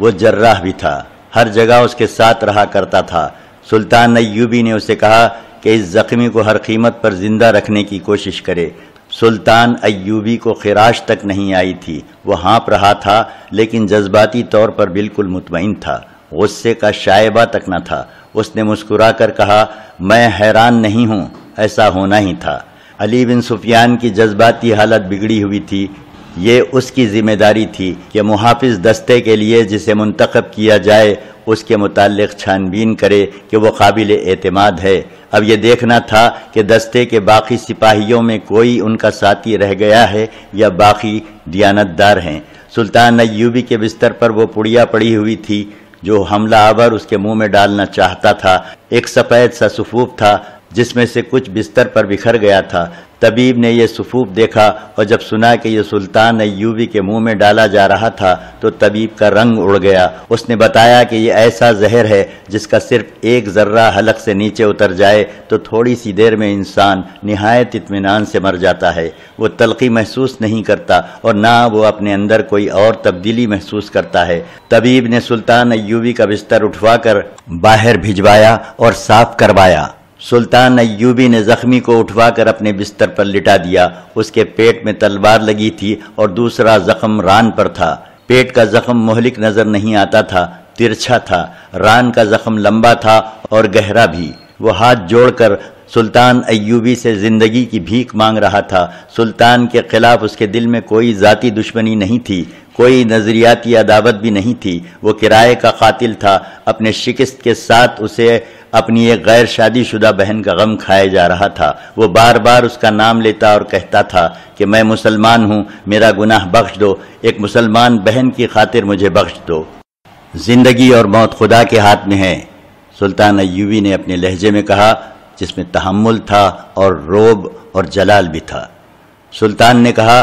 वो जर्राह भी था हर जगह उसके साथ रहा करता था सुल्तान नयूबी ने उसे कहा कि इस ज़ख्मी को हर कीमत पर ज़िंदा रखने की कोशिश करे सुल्तान अयूबी को खराश तक नहीं आई थी वह हाँप रहा था लेकिन जज्बाती तौर पर बिल्कुल मुतमिन था गुस्से का शायबा तक न था उसने मुस्कुरा कर कहा मैं हैरान नहीं हूँ ऐसा होना ही था अली बिन सुफियान की जज्बाती हालत बिगड़ी हुई थी ये उसकी जिम्मेदारी थी कि मुहाफ़ दस्ते के लिए जिसे मुंतखब किया जाए उसके मुतल छानबीन करे कि वो काबिल एतमाद है अब यह देखना था कि दस्ते के बाकी सिपाहियों में कोई उनका साथी रह गया है या बाकी दियानतदार हैं सुल्तान अयूबी के बिस्तर पर वो पुड़िया पड़ी हुई थी जो हमला आवर उसके मुंह में डालना चाहता था एक सफ़ेद सा सफूफ था जिसमें से कुछ बिस्तर पर बिखर गया था तबीब ने यह सफूफ देखा और जब सुना कि यह सुल्तान अयूबी के मुंह में डाला जा रहा था तो तबीब का रंग उड़ गया उसने बताया कि यह ऐसा जहर है जिसका सिर्फ एक जर्रा हलक से नीचे उतर जाए तो थोड़ी सी देर में इंसान नहायत इतमान से मर जाता है वो तलखी महसूस नहीं करता और ना वो अपने अंदर कोई और तब्दीली महसूस करता है तबीब ने सुल्तान अयूबी का बिस्तर उठवा कर बाहर भिजवाया और साफ करवाया सुल्तान अयूबी ने जख्मी को उठवाकर अपने बिस्तर पर लिटा दिया उसके पेट में तलवार लगी थी और दूसरा जख्म रान पर था पेट का जख्म मोहलिक नजर नहीं आता था तिरछा था रान का जख्म लंबा था और गहरा भी वो हाथ जोड़कर सुल्तान अयूबी से ज़िंदगी की भीख मांग रहा था सुल्तान के ख़िलाफ़ उसके दिल में कोई ज़ाती दुश्मनी नहीं थी कोई नज़रियाती अदावत भी नहीं थी वो किराए का कातिल था अपने शिकस्त के साथ उसे अपनी एक गैर शादीशुदा बहन का गम खाया जा रहा था वो बार बार उसका नाम लेता और कहता था कि मैं मुसलमान हूँ मेरा गुनाह बख्श दो एक मुसलमान बहन की खातिर मुझे बख्श दो ज़िंदगी और मौत खुदा के हाथ में है सुल्तान अयूबी ने अपने लहजे में कहा जिसमें तहमुल था और रोब और जलाल भी था सुल्तान ने कहा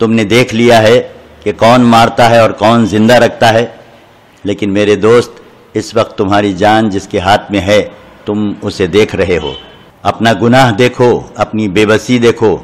तुमने देख लिया है कि कौन मारता है और कौन जिंदा रखता है लेकिन मेरे दोस्त इस वक्त तुम्हारी जान जिसके हाथ में है तुम उसे देख रहे हो अपना गुनाह देखो अपनी बेबसी देखो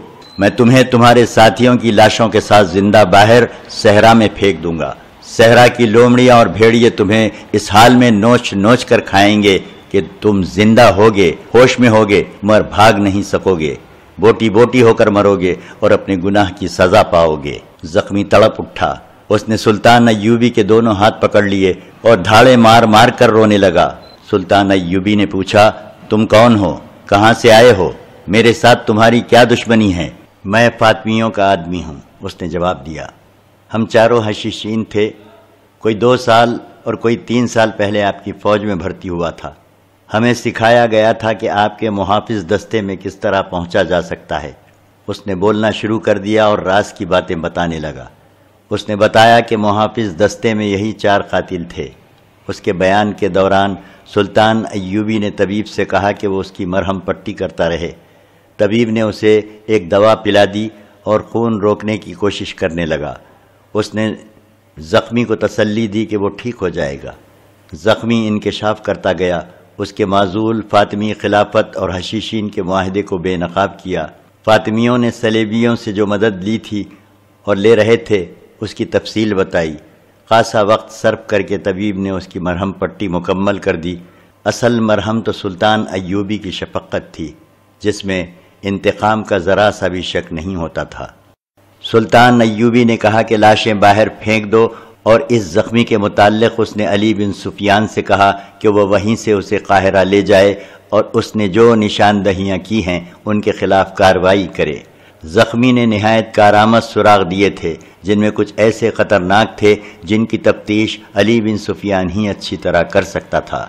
मैं तुम्हें तुम्हारे साथियों की लाशों के साथ जिंदा बाहर सहरा में फेंक दूंगा सहरा की लोमड़ियाँ और भेड़िए तुम्हें इस हाल में नोच नोच कर खाएंगे कि तुम जिंदा होगे होश में होगे मगर भाग नहीं सकोगे बोटी बोटी होकर मरोगे और अपने गुनाह की सजा पाओगे जख्मी तड़प उठा उसने सुल्तान अयूबी के दोनों हाथ पकड़ लिए और धाड़े मार मार कर रोने लगा सुल्तान अयूबी ने पूछा तुम कौन हो कहाँ से आए हो मेरे साथ तुम्हारी क्या दुश्मनी है मैं फातमियों का आदमी हूँ उसने जवाब दिया हम चारों हशीशीन थे कोई दो साल और कोई तीन साल पहले आपकी फ़ौज में भर्ती हुआ था हमें सिखाया गया था कि आपके मुहाफ़ दस्ते में किस तरह पहुंचा जा सकता है उसने बोलना शुरू कर दिया और रास की बातें बताने लगा उसने बताया कि मुहाफ़ दस्ते में यही चार कातिल थे उसके बयान के दौरान सुल्तान अयूबी ने तबीब से कहा कि वो उसकी मरहम पट्टी करता रहे तबीब ने उसे एक दवा पिला दी और खून रोकने की कोशिश करने लगा उसने ज़ख्मी को तसल्ली दी कि वो ठीक हो जाएगा ज़ख्मी इनकशाफ करता गया उसके माजूल फ़ातिमी खिलाफत और हशीशीन के माहदे को बेनकाब किया फ़ातिमियों ने सलेबियों से जो मदद ली थी और ले रहे थे उसकी तफसील बताई खासा वक्त सर्फ करके तबीब ने उसकी मरहम पट्टी मुकम्मल कर दी असल मरहम तो सुल्तान अयूबी की शफक्त थी जिसमें इंतकाम का ज़रा सा भी शक नहीं होता था सुल्तान नयूबी ने कहा कि लाशें बाहर फेंक दो और इस ज़ख्मी के मुतालिक उसने अली बिन सुफियान से कहा कि वह वहीं से उसे काहिरा ले जाए और उसने जो निशानदहियाँ की हैं उनके खिलाफ कार्रवाई करे ज़ख्मी ने नहायत कारामद सुराग दिए थे जिनमें कुछ ऐसे ख़तरनाक थे जिनकी तफ्तीश अली बिन सुफियान ही अच्छी तरह कर सकता था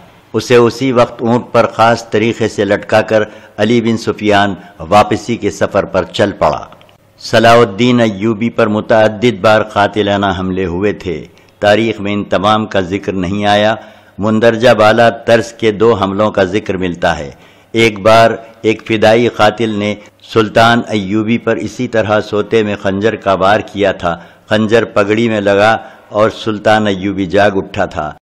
उसे उसी वक्त ऊँट पर ख़ास तरीके से लटका कर अली बिन सुफियान वापसी के सफ़र पर चल पड़ा सलाउद्दीन अयूबी पर मुतद बार कातिलाना हमले हुए थे तारीख में इन तमाम का जिक्र नहीं आया मुंदरजा बाला तर्स के दो हमलों का जिक्र मिलता है एक बार एक फिदाई कातिल ने सुल्तान अयूबी पर इसी तरह सोते में खंजर का वार किया था खंजर पगड़ी में लगा और सुल्तान अयूबी जाग उठा था